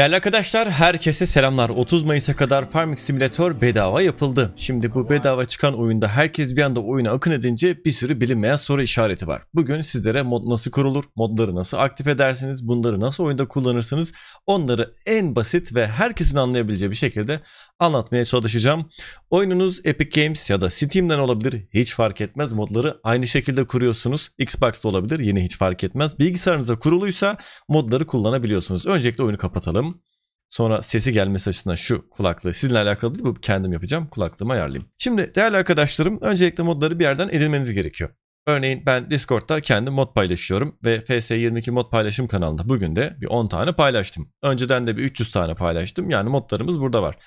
Değerli arkadaşlar herkese selamlar. 30 Mayıs'a kadar Farming Simulator bedava yapıldı. Şimdi bu bedava çıkan oyunda herkes bir anda oyuna akın edince bir sürü bilinmeyen soru işareti var. Bugün sizlere mod nasıl kurulur, modları nasıl aktif edersiniz, bunları nasıl oyunda kullanırsınız onları en basit ve herkesin anlayabileceği bir şekilde anlatmaya çalışacağım. Oyununuz Epic Games ya da Steam'den olabilir hiç fark etmez modları aynı şekilde kuruyorsunuz. Xbox'ta olabilir yine hiç fark etmez. Bilgisayarınıza kuruluysa modları kullanabiliyorsunuz. Öncelikle oyunu kapatalım. Sonra sesi gelmesi açısından şu kulaklığı sizinle alakalı değil bu kendim yapacağım kulaklığımı ayarlayayım. Şimdi değerli arkadaşlarım öncelikle modları bir yerden edinmeniz gerekiyor. Örneğin ben Discord'da kendi mod paylaşıyorum ve FS22 mod paylaşım kanalında bugün de bir 10 tane paylaştım. Önceden de bir 300 tane paylaştım yani modlarımız burada var.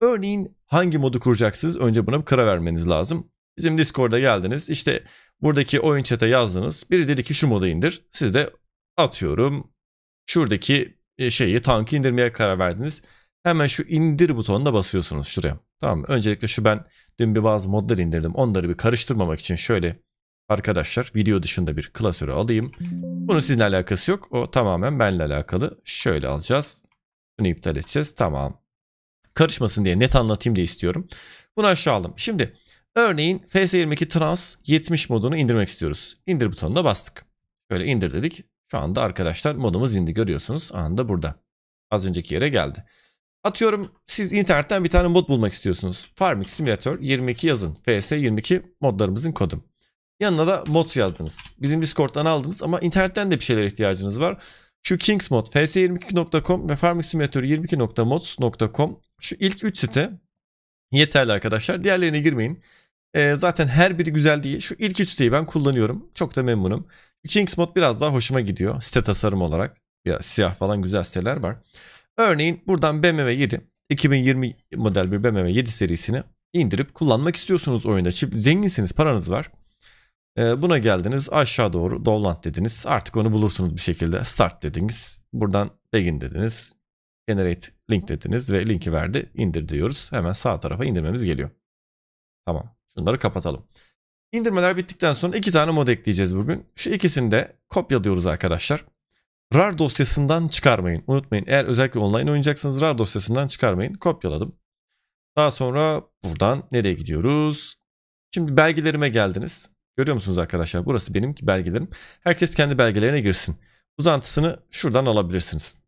Örneğin hangi modu kuracaksınız önce buna bir karar vermeniz lazım. Bizim Discord'a geldiniz işte buradaki oyun chat'e yazdınız. Biri dedi ki şu modu indir. Siz de atıyorum şuradaki e, şeyi tankı indirmeye karar verdiniz. Hemen şu indir butonuna basıyorsunuz şuraya. Tamam mı? Öncelikle şu ben dün bir bazı modlar indirdim. Onları bir karıştırmamak için şöyle arkadaşlar video dışında bir klasörü alayım. Bunun sizinle alakası yok. O tamamen benimle alakalı. Şöyle alacağız. Bunu iptal edeceğiz. Tamam. Karışmasın diye net anlatayım diye istiyorum. Bunu aşağı aldım. Şimdi örneğin FS22 Trans 70 modunu indirmek istiyoruz. İndir butonuna bastık. Böyle indir dedik. Şu anda arkadaşlar modumuz indi görüyorsunuz anında burada. Az önceki yere geldi. Atıyorum siz internetten bir tane mod bulmak istiyorsunuz. Farming Simulator 22 yazın. FS22 modlarımızın kodu. Yanına da mod yazdınız. Bizim Discord'dan aldınız ama internetten de bir şeylere ihtiyacınız var. Şu Kings Mod, fs22.com ve Farming Simulator 22.mods.com şu ilk 3 site yeterli arkadaşlar. Diğerlerine girmeyin. E, zaten her biri güzel değil. Şu ilk 3 siteyi ben kullanıyorum. Çok da memnunum. 3X mod biraz daha hoşuma gidiyor site tasarım olarak. Ya siyah falan güzel siteler var. Örneğin buradan BMW 7 2020 model bir BMW 7 serisini indirip kullanmak istiyorsunuz oyunda. Şimdi zenginsiniz paranız var. Ee, buna geldiniz aşağı doğru download dediniz. Artık onu bulursunuz bir şekilde. Start dediniz. Buradan begin dediniz. Generate link dediniz ve linki verdi. İndir diyoruz. Hemen sağ tarafa indirmemiz geliyor. Tamam. Şunları kapatalım. İndirmeler bittikten sonra iki tane mod ekleyeceğiz bugün. Şu ikisini de kopyalıyoruz arkadaşlar. RAR dosyasından çıkarmayın. Unutmayın eğer özellikle online oynayacaksanız RAR dosyasından çıkarmayın. Kopyaladım. Daha sonra buradan nereye gidiyoruz? Şimdi belgelerime geldiniz. Görüyor musunuz arkadaşlar? Burası benimki belgelerim. Herkes kendi belgelerine girsin. Uzantısını şuradan alabilirsiniz.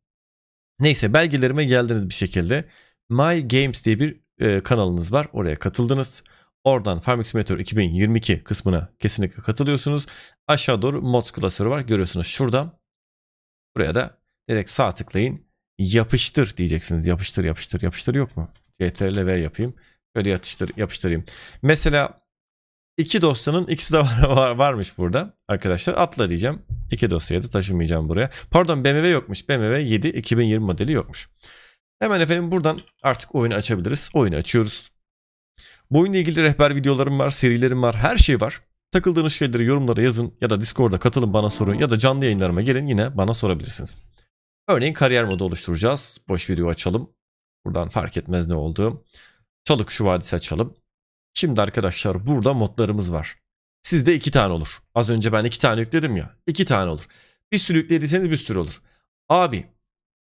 Neyse belgelerime geldiniz bir şekilde. My Games diye bir e, kanalınız var. Oraya katıldınız. Oradan Farming Simulator 2022 kısmına kesinlikle katılıyorsunuz. Aşağı doğru mods klasörü var görüyorsunuz şurada. Buraya da direkt sağ tıklayın. Yapıştır diyeceksiniz. Yapıştır yapıştır yapıştır yok mu? CTRL V yapayım. Böyle yapıştır, yapıştırayım. Mesela iki dosyanın ikisi de var, var, varmış burada arkadaşlar. Atla diyeceğim. İki dosyayı da taşımayacağım buraya. Pardon BMW yokmuş. BMW 7 2020 modeli yokmuş. Hemen efendim buradan artık oyunu açabiliriz. Oyunu açıyoruz. Bu oyunla ilgili rehber videolarım var, serilerim var, her şey var. Takıldığınız şeyleri yorumlara yazın ya da Discord'a katılın bana sorun ya da canlı yayınlarıma gelin yine bana sorabilirsiniz. Örneğin kariyer modu oluşturacağız. Boş video açalım. Buradan fark etmez ne oldu. Çalık şu vadisi açalım. Şimdi arkadaşlar burada modlarımız var. Sizde iki tane olur. Az önce ben iki tane yükledim ya. İki tane olur. Bir sürü yüklediyseniz bir sürü olur. Abi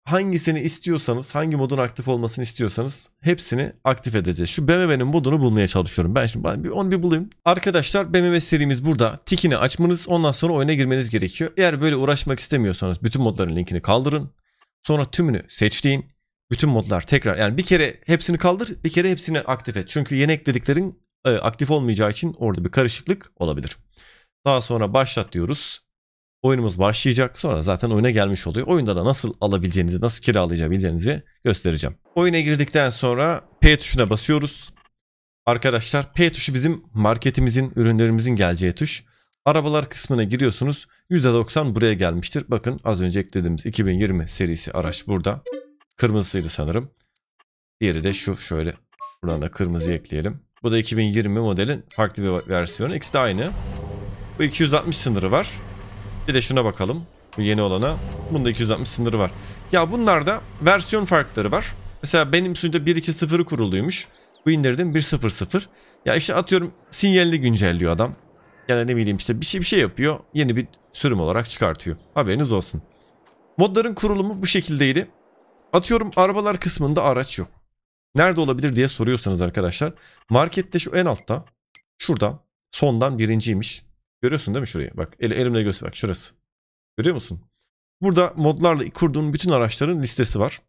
hangisini istiyorsanız, hangi modun aktif olmasını istiyorsanız hepsini aktif edeceğiz. Şu BMW'nin modunu bulmaya çalışıyorum. Ben şimdi bir, onu bir bulayım. Arkadaşlar BMW serimiz burada. Tikini açmanız ondan sonra oyuna girmeniz gerekiyor. Eğer böyle uğraşmak istemiyorsanız bütün modların linkini kaldırın. Sonra tümünü seçtiğin bütün modlar tekrar yani bir kere hepsini kaldır bir kere hepsini aktif et. Çünkü yeni eklediklerin e, aktif olmayacağı için orada bir karışıklık olabilir. Daha sonra başlat diyoruz. Oyunumuz başlayacak sonra zaten oyuna gelmiş oluyor. Oyunda da nasıl alabileceğinizi, nasıl kiralayabileceğinizi göstereceğim. Oyuna girdikten sonra P tuşuna basıyoruz. Arkadaşlar P tuşu bizim marketimizin, ürünlerimizin geleceği tuş. Arabalar kısmına giriyorsunuz. %90 buraya gelmiştir. Bakın az önce eklediğimiz 2020 serisi araç burada. Kırmızısıydı sanırım. Diğeri de şu şöyle. Buradan da kırmızı ekleyelim. Bu da 2020 modelin farklı bir versiyonu. İkisi de aynı. Bu 260 sınırı var. Bir de şuna bakalım. Yeni olana. Bunda 260 sınırı var. Ya bunlarda versiyon farkları var. Mesela benim sunucuda 1.2.0 kuruluymuş. Bu indirdim 1.0.0. Ya işte atıyorum sinyalini güncelliyor adam. Ya da ne bileyim işte bir şey bir şey yapıyor. Yeni bir sürüm olarak çıkartıyor. Haberiniz olsun. Modların kurulumu bu şekildeydi. Atıyorum arabalar kısmında araç yok. Nerede olabilir diye soruyorsanız arkadaşlar. Markette şu en altta. Şurada. Sondan birinciymiş. Görüyorsun değil mi şurayı? Bak el, elimle göster. Bak şurası. Görüyor musun? Burada modlarla kurduğun bütün araçların listesi var.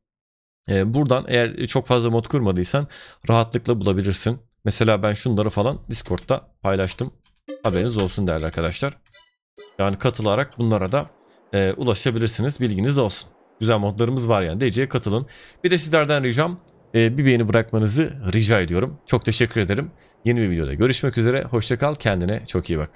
Ee, buradan eğer çok fazla mod kurmadıysan rahatlıkla bulabilirsin. Mesela ben şunları falan Discord'da paylaştım. Haberiniz olsun değerli arkadaşlar. Yani katılarak bunlara da e, ulaşabilirsiniz. Bilginiz olsun. Güzel modlarımız var yani. DC'ye katılın. Bir de sizlerden ricam e, bir beğeni bırakmanızı rica ediyorum. Çok teşekkür ederim. Yeni bir videoda görüşmek üzere. Hoşçakal. Kendine çok iyi bak.